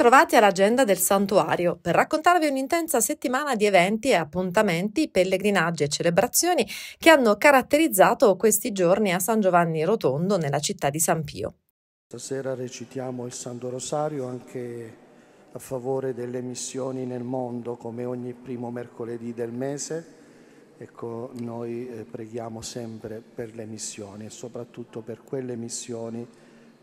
Bentrovati all'agenda del santuario per raccontarvi un'intensa settimana di eventi e appuntamenti, pellegrinaggi e celebrazioni che hanno caratterizzato questi giorni a San Giovanni Rotondo nella città di San Pio. Stasera recitiamo il Santo Rosario anche a favore delle missioni nel mondo come ogni primo mercoledì del mese. Ecco, noi eh, preghiamo sempre per le missioni e soprattutto per quelle missioni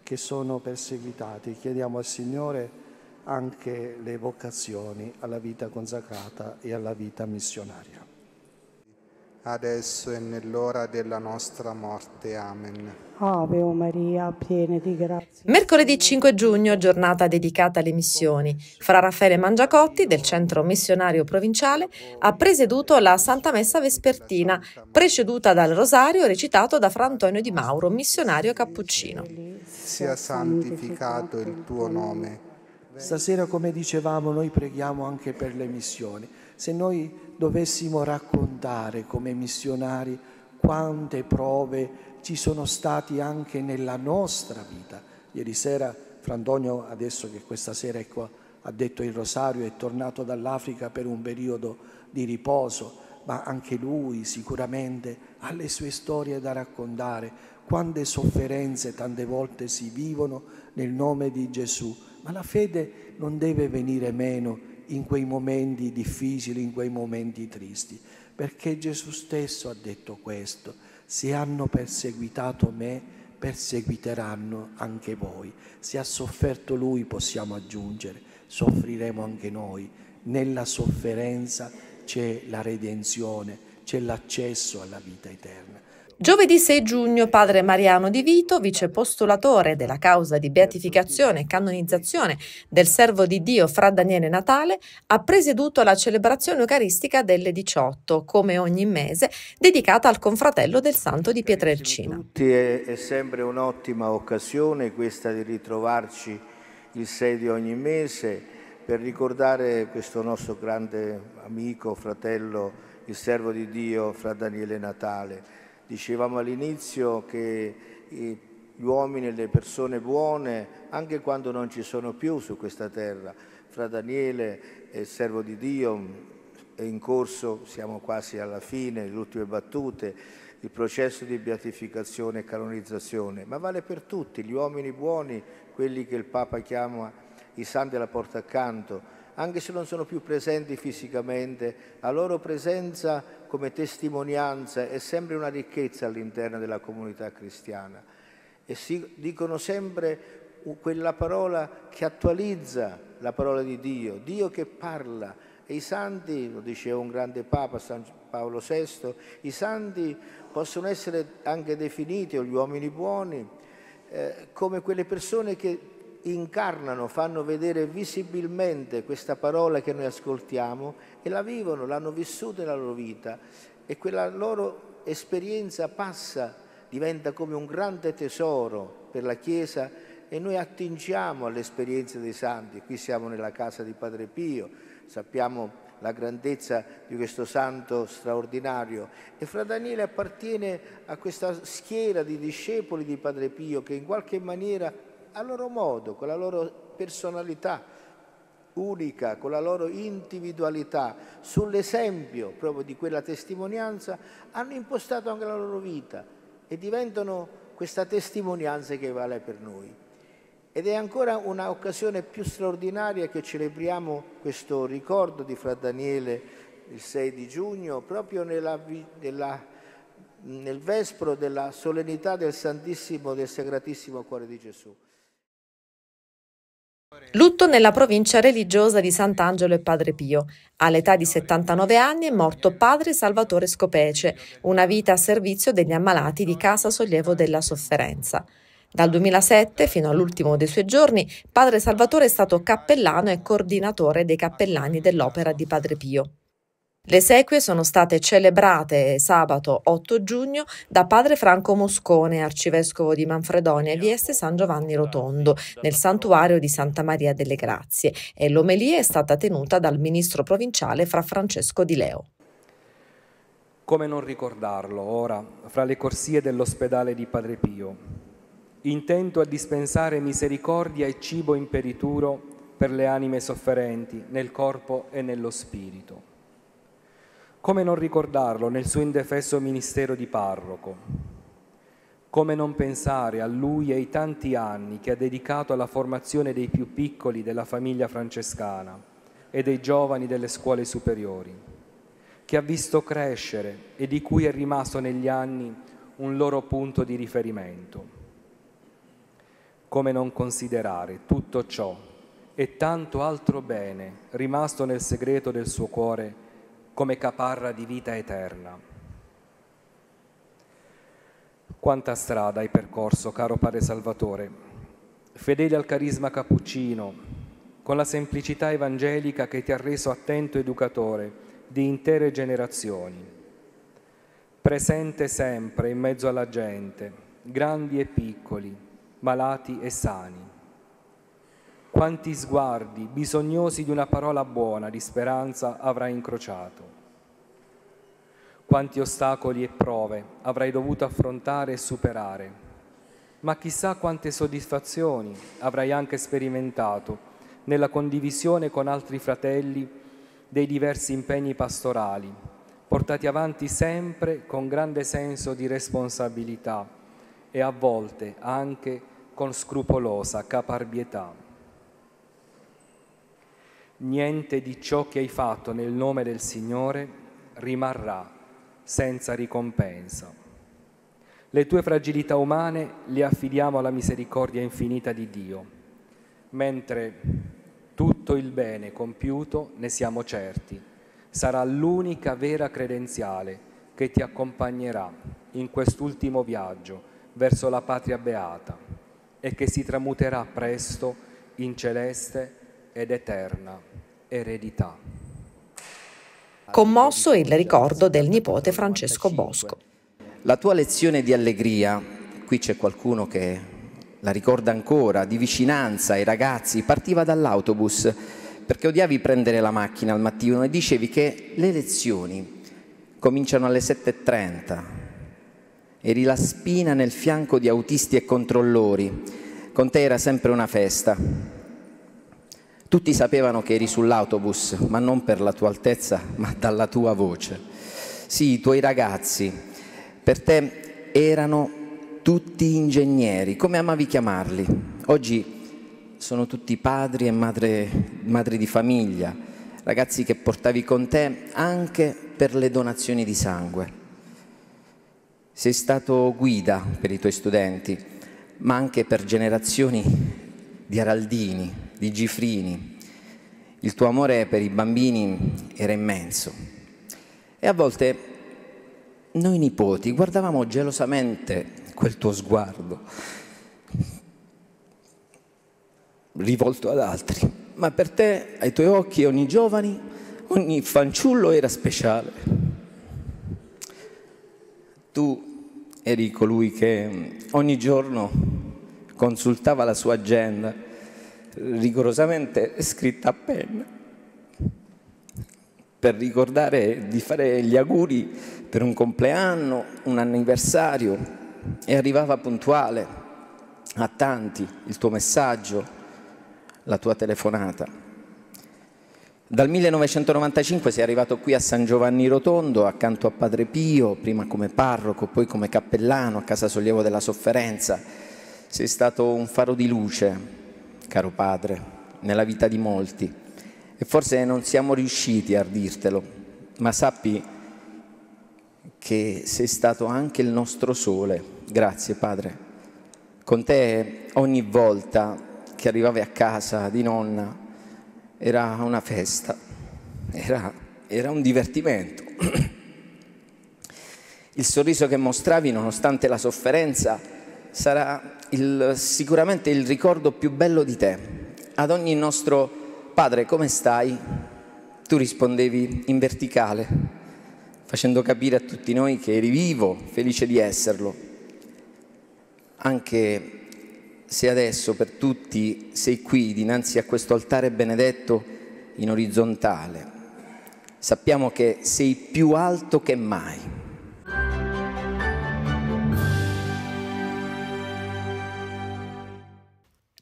che sono perseguitate. Chiediamo al Signore anche le vocazioni alla vita consacrata e alla vita missionaria. Adesso e nell'ora della nostra morte. Amen. Ave Maria, piena di grazia. Mercoledì 5 giugno, giornata dedicata alle missioni. Fra Raffaele Mangiacotti, del Centro Missionario Provinciale, ha presieduto la Santa Messa Vespertina, preceduta dal Rosario recitato da Fra Antonio Di Mauro, missionario cappuccino. Sia santificato il tuo nome Stasera, come dicevamo, noi preghiamo anche per le missioni. Se noi dovessimo raccontare come missionari quante prove ci sono state anche nella nostra vita. Ieri sera Frantonio, adesso che questa sera è qua, ha detto il rosario, è tornato dall'Africa per un periodo di riposo, ma anche lui sicuramente ha le sue storie da raccontare, quante sofferenze tante volte si vivono nel nome di Gesù. Ma la fede non deve venire meno in quei momenti difficili, in quei momenti tristi, perché Gesù stesso ha detto questo, se hanno perseguitato me, perseguiteranno anche voi. Se ha sofferto lui, possiamo aggiungere, soffriremo anche noi. Nella sofferenza c'è la redenzione, c'è l'accesso alla vita eterna. Giovedì 6 giugno padre Mariano Di Vito, vicepostulatore della causa di beatificazione e canonizzazione del servo di Dio fra Daniele Natale, ha presieduto la celebrazione eucaristica delle 18, come ogni mese, dedicata al confratello del santo di Pietrelcina. Tutti è, è sempre un'ottima occasione questa di ritrovarci il 6 di ogni mese per ricordare questo nostro grande amico, fratello, il servo di Dio fra Daniele Natale Dicevamo all'inizio che gli uomini e le persone buone, anche quando non ci sono più su questa terra, fra Daniele e il servo di Dio è in corso, siamo quasi alla fine, le ultime battute, il processo di beatificazione e canonizzazione, ma vale per tutti, gli uomini buoni, quelli che il Papa chiama i santi della porta accanto, anche se non sono più presenti fisicamente, la loro presenza come testimonianza è sempre una ricchezza all'interno della comunità cristiana e si dicono sempre quella parola che attualizza la parola di Dio, Dio che parla. E i santi, lo diceva un grande Papa, San Paolo VI, i santi possono essere anche definiti, o gli uomini buoni, eh, come quelle persone che incarnano, fanno vedere visibilmente questa parola che noi ascoltiamo e la vivono, l'hanno vissuta nella loro vita e quella loro esperienza passa, diventa come un grande tesoro per la Chiesa e noi attingiamo all'esperienza dei santi. Qui siamo nella casa di Padre Pio, sappiamo la grandezza di questo santo straordinario. E Fra Daniele appartiene a questa schiera di discepoli di Padre Pio che in qualche maniera a loro modo, con la loro personalità unica, con la loro individualità, sull'esempio proprio di quella testimonianza, hanno impostato anche la loro vita e diventano questa testimonianza che vale per noi. Ed è ancora un'occasione più straordinaria che celebriamo questo ricordo di Fra Daniele il 6 di giugno, proprio nella, nella, nel vespro della solennità del Santissimo del Sacratissimo Cuore di Gesù. Lutto nella provincia religiosa di Sant'Angelo e Padre Pio. All'età di 79 anni è morto padre Salvatore Scopece, una vita a servizio degli ammalati di Casa Sollievo della Sofferenza. Dal 2007 fino all'ultimo dei suoi giorni, padre Salvatore è stato cappellano e coordinatore dei cappellani dell'opera di Padre Pio. Le esequie sono state celebrate sabato 8 giugno da padre Franco Moscone, arcivescovo di Manfredonia e Vieste San Giovanni Rotondo, nel santuario di Santa Maria delle Grazie e l'omelia è stata tenuta dal ministro provinciale Fra Francesco Di Leo. Come non ricordarlo ora, fra le corsie dell'ospedale di Padre Pio, intento a dispensare misericordia e cibo imperituro per le anime sofferenti nel corpo e nello spirito come non ricordarlo nel suo indefesso ministero di parroco? Come non pensare a lui e ai tanti anni che ha dedicato alla formazione dei più piccoli della famiglia francescana e dei giovani delle scuole superiori, che ha visto crescere e di cui è rimasto negli anni un loro punto di riferimento. Come non considerare tutto ciò e tanto altro bene rimasto nel segreto del suo cuore come caparra di vita eterna. Quanta strada hai percorso, caro Padre Salvatore, fedele al carisma cappuccino, con la semplicità evangelica che ti ha reso attento educatore di intere generazioni, presente sempre in mezzo alla gente, grandi e piccoli, malati e sani quanti sguardi, bisognosi di una parola buona, di speranza, avrai incrociato? Quanti ostacoli e prove avrai dovuto affrontare e superare? Ma chissà quante soddisfazioni avrai anche sperimentato nella condivisione con altri fratelli dei diversi impegni pastorali, portati avanti sempre con grande senso di responsabilità e a volte anche con scrupolosa caparbietà niente di ciò che hai fatto nel nome del Signore rimarrà senza ricompensa. Le tue fragilità umane le affidiamo alla misericordia infinita di Dio, mentre tutto il bene compiuto, ne siamo certi, sarà l'unica vera credenziale che ti accompagnerà in quest'ultimo viaggio verso la patria beata e che si tramuterà presto in celeste ed eterna eredità. Commosso il ricordo del nipote Francesco Bosco. La tua lezione di allegria, qui c'è qualcuno che la ricorda ancora, di vicinanza ai ragazzi, partiva dall'autobus perché odiavi prendere la macchina al mattino e dicevi che le lezioni cominciano alle 7.30. Eri la spina nel fianco di autisti e controllori. Con te era sempre una festa. Tutti sapevano che eri sull'autobus, ma non per la tua altezza, ma dalla tua voce. Sì, i tuoi ragazzi, per te erano tutti ingegneri, come amavi chiamarli. Oggi sono tutti padri e madre, madri di famiglia, ragazzi che portavi con te anche per le donazioni di sangue. Sei stato guida per i tuoi studenti, ma anche per generazioni di Araldini, di Gifrini. Il tuo amore per i bambini era immenso. E a volte noi nipoti guardavamo gelosamente quel tuo sguardo rivolto ad altri, ma per te, ai tuoi occhi, ogni giovane, ogni fanciullo era speciale. Tu eri colui che ogni giorno consultava la sua agenda, rigorosamente scritta a penna, per ricordare di fare gli auguri per un compleanno, un anniversario, e arrivava puntuale a tanti il tuo messaggio, la tua telefonata. Dal 1995 sei arrivato qui a San Giovanni Rotondo, accanto a Padre Pio, prima come parroco, poi come cappellano a Casa Sollievo della Sofferenza sei stato un faro di luce, caro padre, nella vita di molti e forse non siamo riusciti a dirtelo, ma sappi che sei stato anche il nostro sole. Grazie padre. Con te ogni volta che arrivavi a casa di nonna era una festa, era, era un divertimento. Il sorriso che mostravi nonostante la sofferenza sarà il, sicuramente il ricordo più bello di te. Ad ogni nostro padre come stai? Tu rispondevi in verticale, facendo capire a tutti noi che eri vivo, felice di esserlo. Anche se adesso per tutti sei qui dinanzi a questo altare benedetto in orizzontale, sappiamo che sei più alto che mai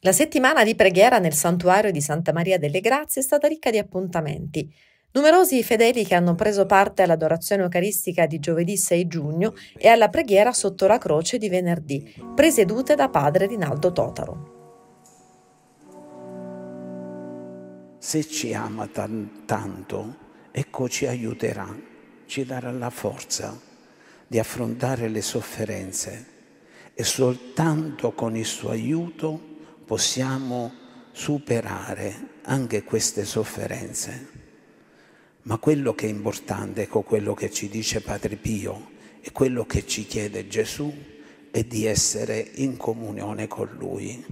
La settimana di preghiera nel santuario di Santa Maria delle Grazie è stata ricca di appuntamenti. Numerosi fedeli che hanno preso parte all'adorazione eucaristica di giovedì 6 giugno e alla preghiera sotto la croce di venerdì, presiedute da padre Rinaldo Totaro. Se ci ama tan tanto, ecco ci aiuterà, ci darà la forza di affrontare le sofferenze e soltanto con il suo aiuto possiamo superare anche queste sofferenze. Ma quello che è importante, ecco quello che ci dice Padre Pio e quello che ci chiede Gesù, è di essere in comunione con Lui.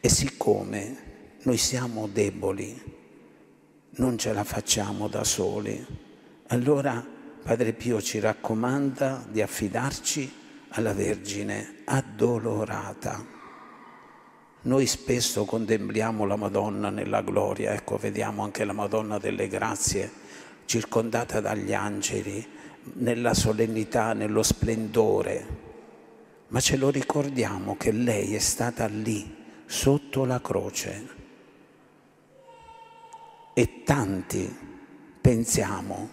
E siccome noi siamo deboli, non ce la facciamo da soli, allora Padre Pio ci raccomanda di affidarci alla Vergine addolorata noi spesso contempliamo la Madonna nella gloria, ecco, vediamo anche la Madonna delle grazie circondata dagli angeli, nella solennità, nello splendore, ma ce lo ricordiamo che lei è stata lì, sotto la croce. E tanti, pensiamo,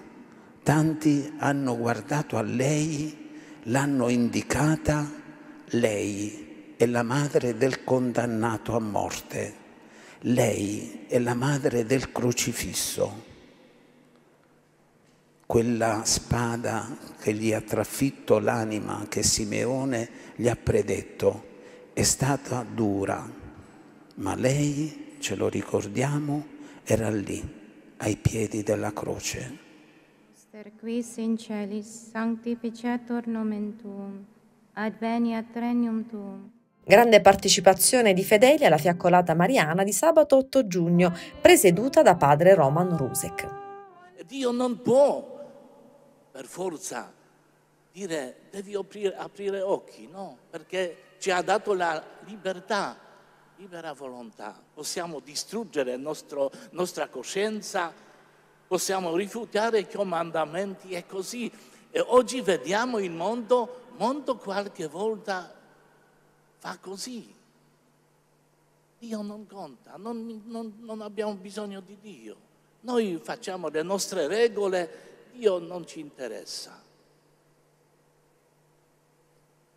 tanti hanno guardato a lei, l'hanno indicata lei è la madre del condannato a morte, lei è la madre del crocifisso, quella spada che gli ha trafitto l'anima, che Simeone gli ha predetto, è stata dura, ma lei, ce lo ricordiamo, era lì, ai piedi della croce. Mister quis in celis sanctificetur nomen tuum, adveniat regnum tuum, Grande partecipazione di fedeli alla fiaccolata mariana di sabato 8 giugno, presieduta da padre Roman Rusek. Dio non può, per forza, dire devi aprire, aprire occhi, no? Perché ci ha dato la libertà, libera volontà. Possiamo distruggere la nostra coscienza, possiamo rifiutare i comandamenti è così. E oggi vediamo il mondo, mondo qualche volta fa così. Dio non conta, non, non, non abbiamo bisogno di Dio. Noi facciamo le nostre regole, Dio non ci interessa.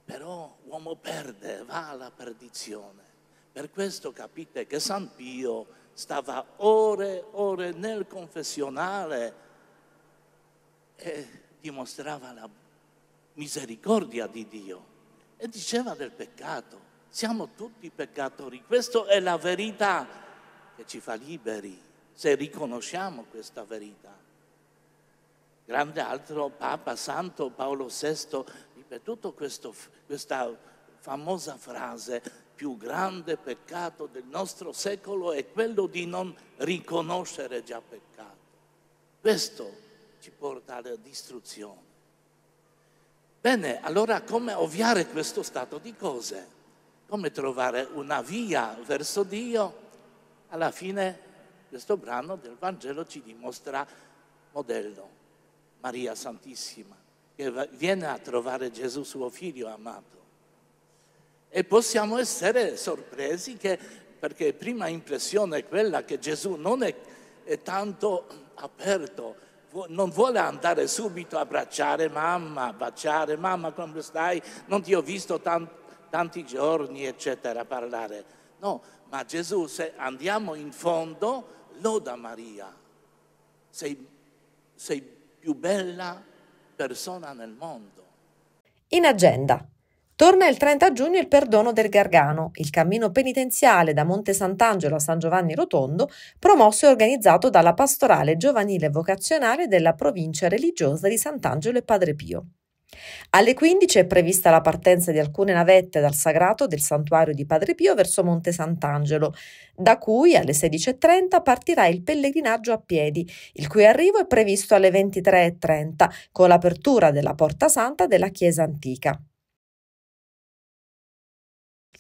Però l'uomo perde, va alla perdizione. Per questo capite che San Pio stava ore e ore nel confessionale e dimostrava la misericordia di Dio e diceva del peccato. Siamo tutti peccatori, questa è la verità che ci fa liberi, se riconosciamo questa verità. Grande altro Papa Santo Paolo VI ripetuto questo, questa famosa frase, più grande peccato del nostro secolo è quello di non riconoscere già peccato. Questo ci porta alla distruzione. Bene, allora come ovviare questo stato di cose? Come trovare una via verso Dio? Alla fine questo brano del Vangelo ci dimostra modello, Maria Santissima, che viene a trovare Gesù suo figlio amato. E possiamo essere sorpresi che, perché prima impressione è quella che Gesù non è, è tanto aperto non vuole andare subito a abbracciare mamma, baciare mamma, come stai? Non ti ho visto tanti, tanti giorni, eccetera, parlare. No, ma Gesù, se andiamo in fondo, loda Maria. Sei, sei più bella persona nel mondo. In agenda. Torna il 30 giugno il perdono del Gargano, il cammino penitenziale da Monte Sant'Angelo a San Giovanni Rotondo, promosso e organizzato dalla pastorale giovanile vocazionale della provincia religiosa di Sant'Angelo e Padre Pio. Alle 15 è prevista la partenza di alcune navette dal sagrato del santuario di Padre Pio verso Monte Sant'Angelo, da cui alle 16.30 partirà il pellegrinaggio a piedi, il cui arrivo è previsto alle 23.30 con l'apertura della Porta Santa della Chiesa Antica.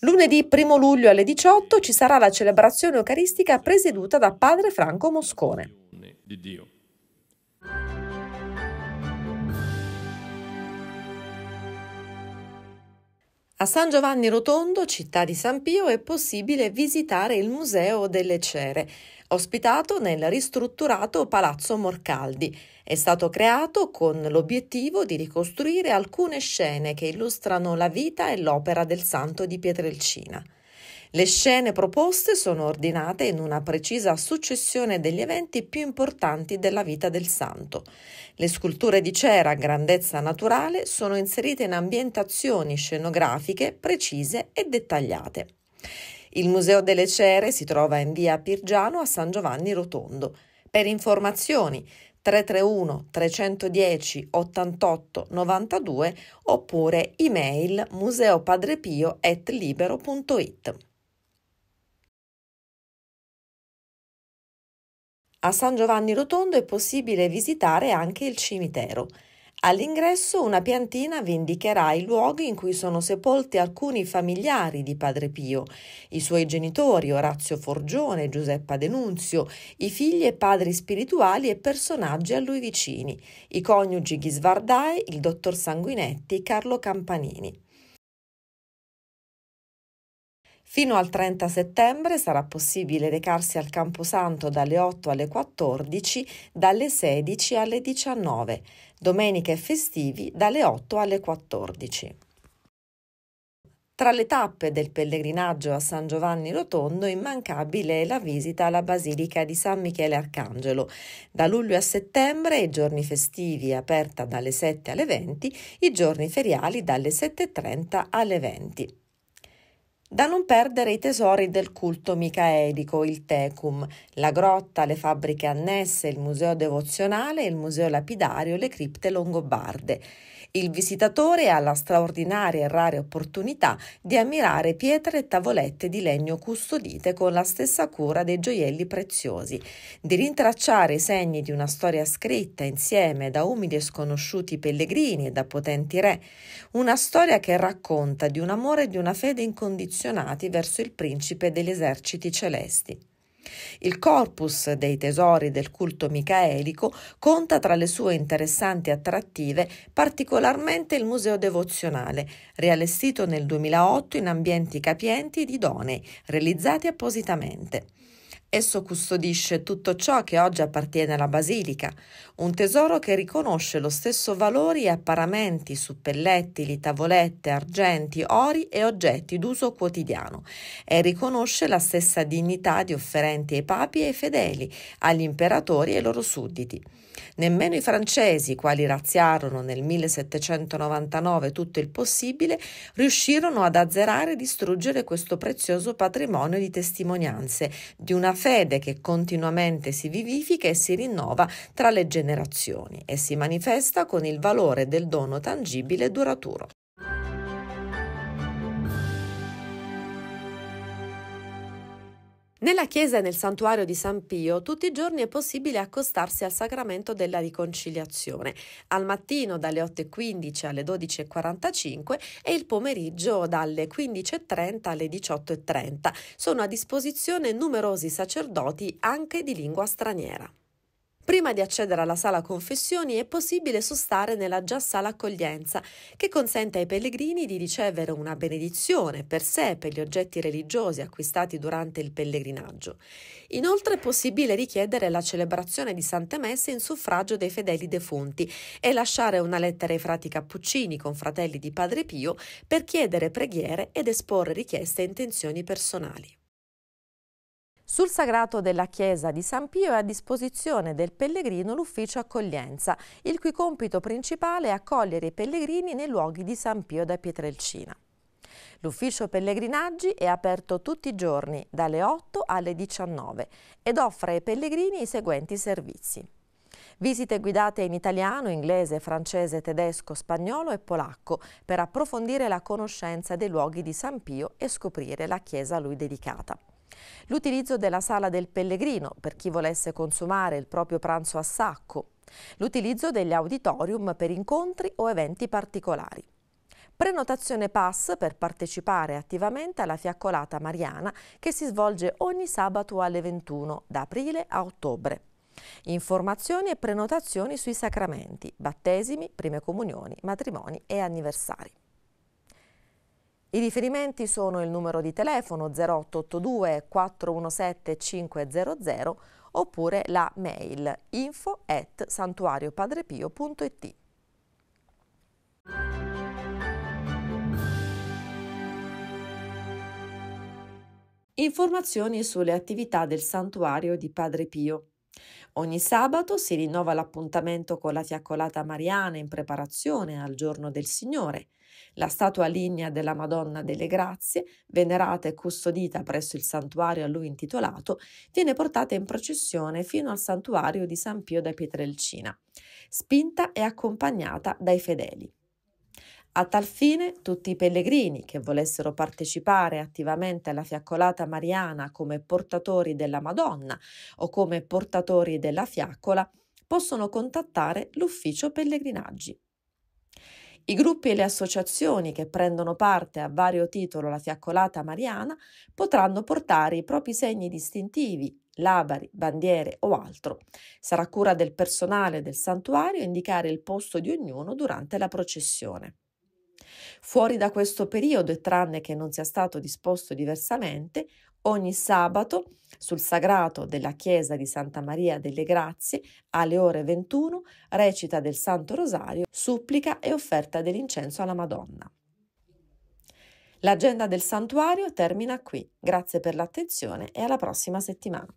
Lunedì 1 luglio alle 18 ci sarà la celebrazione eucaristica presieduta da padre Franco Moscone. Di Dio. A San Giovanni Rotondo, città di San Pio, è possibile visitare il Museo delle Cere, ospitato nel ristrutturato Palazzo Morcaldi. È stato creato con l'obiettivo di ricostruire alcune scene che illustrano la vita e l'opera del santo di Pietrelcina. Le scene proposte sono ordinate in una precisa successione degli eventi più importanti della vita del santo. Le sculture di cera a grandezza naturale sono inserite in ambientazioni scenografiche precise e dettagliate. Il Museo delle Cere si trova in via Pirgiano a San Giovanni Rotondo. Per informazioni 331 310 8892 92 oppure email museopadrepio.libero.it. A San Giovanni Rotondo è possibile visitare anche il cimitero. All'ingresso una piantina vi indicherà i luoghi in cui sono sepolti alcuni familiari di Padre Pio, i suoi genitori Orazio Forgione e Giuseppa Denunzio, i figli e padri spirituali e personaggi a lui vicini, i coniugi Ghisvardai, il dottor Sanguinetti, Carlo Campanini. Fino al 30 settembre sarà possibile recarsi al Camposanto dalle 8 alle 14, dalle 16 alle 19, domenica e festivi dalle 8 alle 14. Tra le tappe del pellegrinaggio a San Giovanni Rotondo immancabile è la visita alla Basilica di San Michele Arcangelo. Da luglio a settembre i giorni festivi aperta dalle 7 alle 20, i giorni feriali dalle 7.30 alle 20. Da non perdere i tesori del culto micaelico, il Tecum, la grotta, le fabbriche annesse, il museo devozionale, il museo lapidario, le cripte longobarde. Il visitatore ha la straordinaria e rara opportunità di ammirare pietre e tavolette di legno custodite con la stessa cura dei gioielli preziosi, di rintracciare i segni di una storia scritta insieme da umili e sconosciuti pellegrini e da potenti re, una storia che racconta di un amore e di una fede incondizionati verso il principe degli eserciti celesti. Il corpus dei tesori del culto micaelico conta tra le sue interessanti attrattive particolarmente il museo devozionale, riallestito nel 2008 in ambienti capienti ed idonei, realizzati appositamente. Esso custodisce tutto ciò che oggi appartiene alla basilica, un tesoro che riconosce lo stesso valore a paramenti, suppellettili, tavolette, argenti, ori e oggetti d'uso quotidiano e riconosce la stessa dignità di offerenti ai papi e ai fedeli, agli imperatori e ai loro sudditi. Nemmeno i francesi, quali razziarono nel 1799 tutto il possibile, riuscirono ad azzerare e distruggere questo prezioso patrimonio di testimonianze di una fede fede che continuamente si vivifica e si rinnova tra le generazioni e si manifesta con il valore del dono tangibile e duraturo. Nella chiesa e nel santuario di San Pio tutti i giorni è possibile accostarsi al sacramento della riconciliazione, al mattino dalle 8.15 alle 12.45 e il pomeriggio dalle 15.30 alle 18.30. Sono a disposizione numerosi sacerdoti anche di lingua straniera. Prima di accedere alla sala confessioni è possibile sostare nella già sala accoglienza, che consente ai pellegrini di ricevere una benedizione per sé e per gli oggetti religiosi acquistati durante il pellegrinaggio. Inoltre è possibile richiedere la celebrazione di Sante Messe in suffragio dei fedeli defunti e lasciare una lettera ai frati cappuccini con fratelli di Padre Pio per chiedere preghiere ed esporre richieste e intenzioni personali. Sul sagrato della chiesa di San Pio è a disposizione del pellegrino l'ufficio accoglienza, il cui compito principale è accogliere i pellegrini nei luoghi di San Pio da Pietrelcina. L'ufficio pellegrinaggi è aperto tutti i giorni dalle 8 alle 19 ed offre ai pellegrini i seguenti servizi. Visite guidate in italiano, inglese, francese, tedesco, spagnolo e polacco per approfondire la conoscenza dei luoghi di San Pio e scoprire la chiesa a lui dedicata. L'utilizzo della sala del pellegrino per chi volesse consumare il proprio pranzo a sacco. L'utilizzo degli auditorium per incontri o eventi particolari. Prenotazione pass per partecipare attivamente alla fiaccolata mariana che si svolge ogni sabato alle 21 da aprile a ottobre. Informazioni e prenotazioni sui sacramenti, battesimi, prime comunioni, matrimoni e anniversari. I riferimenti sono il numero di telefono 0882 417 500 oppure la mail info at santuariopadrepio.it. Informazioni sulle attività del santuario di Padre Pio. Ogni sabato si rinnova l'appuntamento con la fiaccolata mariana in preparazione al giorno del Signore la statua lignea della Madonna delle Grazie, venerata e custodita presso il santuario a lui intitolato, viene portata in processione fino al santuario di San Pio da Pietrelcina, spinta e accompagnata dai fedeli. A tal fine tutti i pellegrini che volessero partecipare attivamente alla fiaccolata mariana come portatori della Madonna o come portatori della fiaccola possono contattare l'ufficio pellegrinaggi. I gruppi e le associazioni che prendono parte a vario titolo alla fiaccolata mariana potranno portare i propri segni distintivi, labari, bandiere o altro. Sarà cura del personale del santuario indicare il posto di ognuno durante la processione. Fuori da questo periodo e tranne che non sia stato disposto diversamente, ogni sabato sul sagrato della chiesa di Santa Maria delle Grazie alle ore 21 recita del Santo Rosario, supplica e offerta dell'incenso alla Madonna. L'agenda del santuario termina qui. Grazie per l'attenzione e alla prossima settimana.